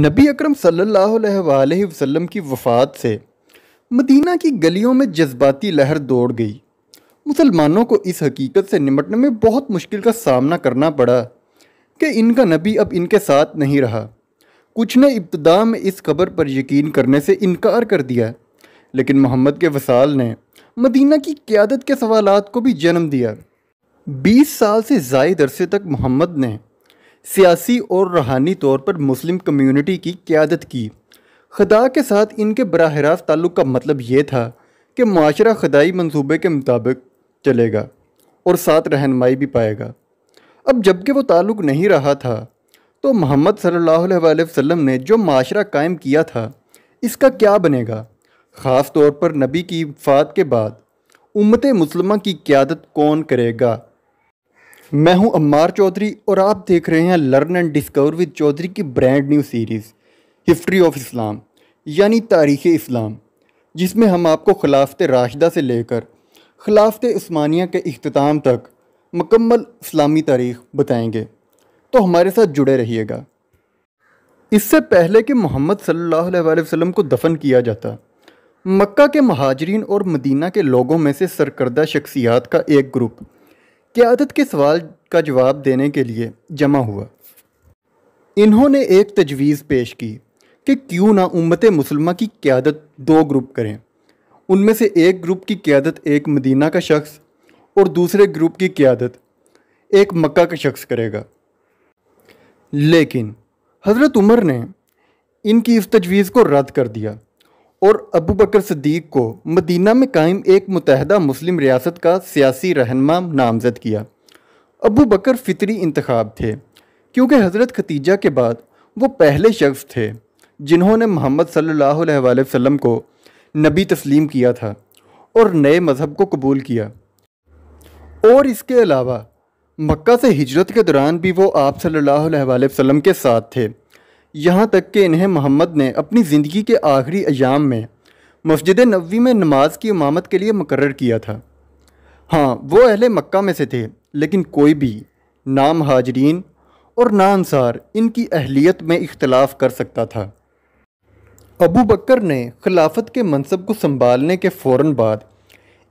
नबी अकरम सल्लल्लाहु अलैहि वसल्लम की वफ़ात से मदीना की गलियों में जज्बाती लहर दौड़ गई मुसलमानों को इस हकीकत से निमटने में बहुत मुश्किल का सामना करना पड़ा कि इनका नबी अब इनके साथ नहीं रहा कुछ ने इब्तदा में इस खबर पर यकीन करने से इनकार कर दिया लेकिन मोहम्मद के वसाल ने मदीना की क्यादत के सवालात को भी जन्म दिया बीस साल से जायद अरसे तक मोहम्मद ने सियासी और रूहानी तौर पर मुस्लिम कम्युनिटी की क्यादत की खदा के साथ इनके बरह रास्त ताल्लुक़ का मतलब ये था कि माशरा खदाई मनसूबे के मुताबिक चलेगा और साथ रहनमाई भी पाएगा अब जबकि वो ताल्लुक़ नहीं रहा था तो मोहम्मद सल्लल्लाहु अलैहि वसल्लम ने जो माशरा कायम किया था इसका क्या बनेगा ख़ास तौर पर नबी की फात के बाद उम्मत मुसलमा की क्यादत कौन करेगा मैं हूं अम्मार चौधरी और आप देख रहे हैं learn and discover with Chaudhary की brand new series history of Islam यानी तारीख़ इस्लाम जिसमें हम आपको खिलाफत राशिदा से लेकर खिलाफत स्मानिया के अख्ताम तक मकम्मल इस्लामी तारीख बताएंगे तो हमारे साथ जुड़े रहिएगा इससे पहले कि मोहम्मद सल्ला वसम को दफन किया जाता मक्का के महाजरीन और मदीना के लोगों में से सरकर्दा शख्सियात का एक ग्रुप क़्यादत के सवाल का जवाब देने के लिए जमा हुआ इन्होंने एक तजवीज़ पेश की कि क्यों ना उम्मत मुसलमा की क़्यादत दो ग्रुप करें उनमें से एक ग्रुप की क़्यादत एक मदीना का शख्स और दूसरे ग्रुप की क़्यादत एक मक्का का शख्स करेगा लेकिन हज़रत उमर ने इनकी इस तजवीज़ को रद्द कर दिया और अबू बकर सदीक को मदीना में कायम एक मुतहदा मुस्लिम रियासत का सियासी रहनमा नामजद किया अबू बकर फितरी इंतखब थे क्योंकि हज़रत खतीजा के बाद वो पहले शख्स थे जिन्होंने मोहम्मद सल्लल्लाहु अलैहि वसल्लम को नबी तस्लीम किया था और नए मज़हब को कबूल किया और इसके अलावा मक्का से हिजरत के दौरान भी वो आप सल्लल्लाहु अलैहि वसल्लम के साथ थे यहाँ तक कि इन्हें मोहम्मद ने अपनी ज़िंदगी के आखिरी अयाम में मस्जिद नबी में नमाज की इमामत के लिए मुकर किया था हाँ वो अहल मक्का में से थे लेकिन कोई भी नाम हाजरीन और ना अनसार इनकी अहलियत में इख्तलाफ कर सकता था अबू बकर ने खिलाफत के मनसब को संभालने के फ़ौर बाद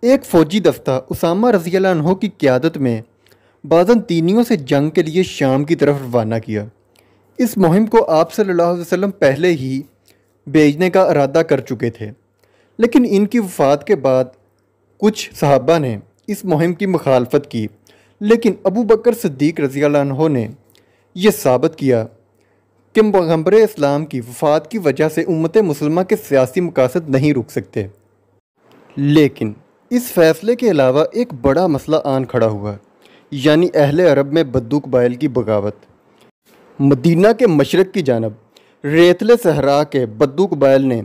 एक फ़ौजी दफ्तर उसामा रजियाला की क्यादत में बाज़न तीनियों से जंग के लिए शाम की तरफ रवाना किया इस मुहिम को आप सल्लल्लाहु अलैहि वसल्लम पहले ही भेजने का इरादा कर चुके थे लेकिन इनकी वफ़ात के बाद कुछ सहाबा ने इस मुहिम की मुखालफत की लेकिन अबू बकर सद्दीक रज़ी ने यह साबित किया कि पैगम्बर इस्लाम की वफ़ात की वजह से उम्मत मुसलमा के सियासी मकासद नहीं रुक सकते लेकिन इस फैसले के अलावा एक बड़ा मसला आन खड़ा हुआ यानी अहल अरब में बद्दू कबाइल की बगावत मदीना के मशरक़ की जानब रेतले सहरा के बद्दू कबाइल ने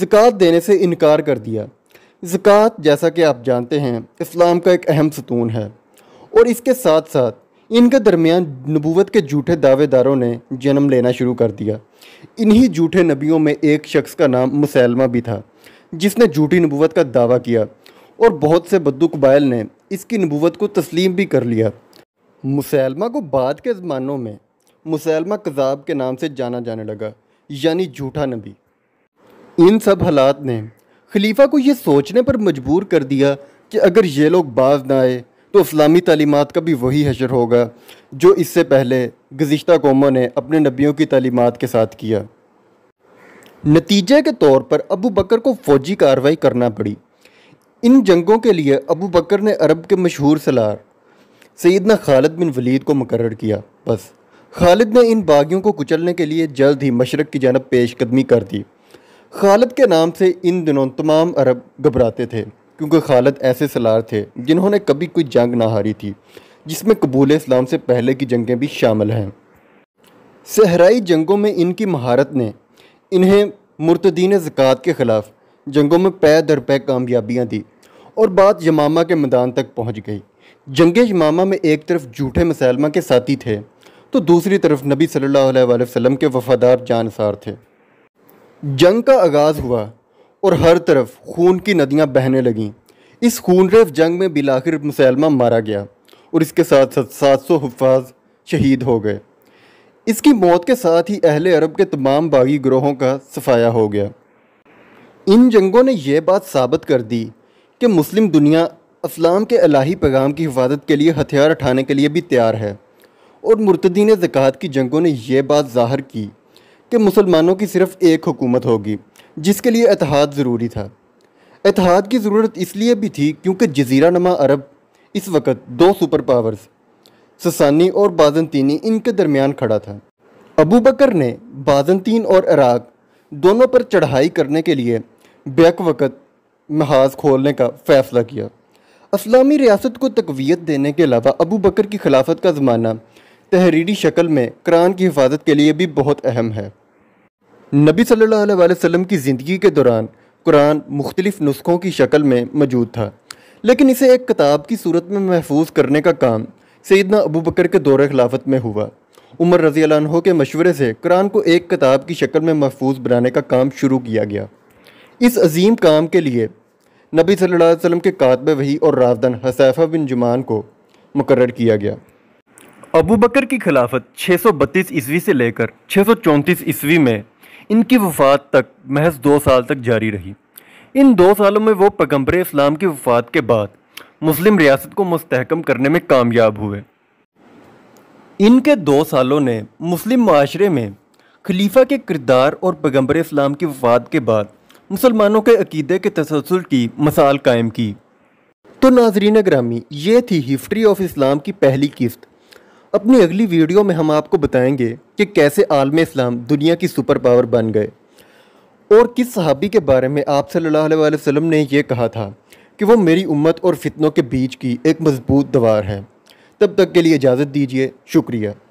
ज़क़़त देने से इनकार कर दिया ज़क़़त जैसा कि आप जानते हैं इस्लाम का एक अहम सतून है और इसके साथ साथ इनके दरमियान नबूवत के झूठे दावेदारों ने जन्म लेना शुरू कर दिया इन्हीं झूठे नबियों में एक शख्स का नाम मुसैलमा भी था जिसने झूठी नबूवत का दावा किया और बहुत से बद्दू कबायल ने इसकी नबूवत को तस्लीम भी कर लिया मुसैलमा को बाद के ज़मानों में मुसलमा कज़ाब के नाम से जाना जाने लगा यानी झूठा नबी इन सब हालात ने खलीफा को यह सोचने पर मजबूर कर दिया कि अगर ये लोग बाज ना आए तो इस्लामी तलीमत का भी वही हशर होगा जो इससे पहले गुज्त कौमों ने अपने नबियों की तलीमत के साथ किया नतीजे के तौर पर अबू बकर को फ़ौजी कार्रवाई करना पड़ी इन जंगों के लिए अबू बकर ने अरब के मशहूर सलार सैदना खालिद बिन वलीद को मुकर किया बस खालिद ने इन बागियों को कुचलने के लिए जल्द ही मशरक़ की जानब पेशकदमी कर दी खालिद के नाम से इन दिनों तमाम अरब घबराते थे क्योंकि खालिद ऐसे सलार थे जिन्होंने कभी कोई जंग ना हारी थी जिसमें कबूल इस्लाम से पहले की जंगें भी शामिल हैं सहराई जंगों में इनकी महारत ने इन्हें मुर्तदीन ज़क़ात के ख़िलाफ़ जंगों में पै दर पै कामयाबियाँ दी और बात यमामा के मैदान तक पहुँच गई जंग यमामा में एक तरफ जूठे मसैलमा के साथी थे तो दूसरी तरफ नबी सल्लल्लाहु अलैहि वसल्लम के वफादार जानसार थे जंग का आगाज़ हुआ और हर तरफ खून की नदियाँ बहने लगीं इस खूनरेफ जंग में बिलाखिर मुसलमा मारा गया और इसके साथ साथ सात सौ हफाज शहीद हो गए इसकी मौत के साथ ही अहले अरब के तमाम बागी ग्रोहों का सफाया हो गया इन जंगों ने यह बात साबित कर दी कि मुस्लिम दुनिया इस्लाम के अलाही पैगाम की हिफाजत के लिए हथियार उठाने के लिए भी तैयार है और मुर्तदीन ज़क़ात की जंगों ने यह बात ज़ाहर की कि मुसलमानों की सिर्फ़ एक हुकूमत होगी जिसके लिए इतिहाद ज़रूरी था एतहाद की ज़रूरत इसलिए भी थी क्योंकि जजीरा नमा अरब इस वक्त दो सुपर पावर्स ससानी और बाजनतीनी इनके दरमियान खड़ा था अबू बकर ने बाजनतीन और इराक दोनों पर चढ़ाई करने के लिए बैक वक़्त महाज खोलने का फ़ैसला किया इस्लामी रियासत को तकवीत देने के अलावा अबू बकर की खिलाफत का ज़माना तहरीरी शक्ल में कुरान की हिफाजत के लिए भी बहुत अहम है नबी सल्लल्लाहु अलैहि वसल्लम की ज़िंदगी के दौरान कुरान मुख्तलिफ़ नुस्खों की शक्ल में मौजूद था लेकिन इसे एक किताब की सूरत में महफूज करने का काम सैदना अबू बकर के दौर खिलाफत में हुआ उमर रजी अल्लाह के मशवरे से कुरान को एक किताब की शक्ल में महफूज बनाने का काम शुरू किया गया इस अजीम काम के लिए नबी सल्लल्लाहु अलैहि वसल्लम के कातब वही और रावदन हसैफ़ा बिन जुमान को मुकर किया गया अबू बकर की खिलाफत 632 ईस्वी से लेकर 634 ईस्वी में इनकी वफात तक महज दो साल तक जारी रही इन दो सालों में वो पैगम्बर इस्लाम की वफात के बाद मुस्लिम रियासत को मस्तकम करने में कामयाब हुए इनके दो सालों ने मुस्लिम माशरे में खलीफा के किरदार और पैगम्बर इस्लाम की वफात के बाद मुसलमानों के अकीदे के तसलसल की मसाल कायम की तो नाजरीन ग्रामी ये थी हिस्ट्री ऑफ इस्लाम की पहली किस्त अपनी अगली वीडियो में हम आपको बताएंगे कि कैसे आलम इस्लाम दुनिया की सुपर पावर बन गए और किस सहाबी के बारे में आप सल्लल्लाहु अलैहि वसल्लम ने यह कहा था कि वो मेरी उम्मत और फितनों के बीच की एक मजबूत दवार है तब तक के लिए इजाज़त दीजिए शुक्रिया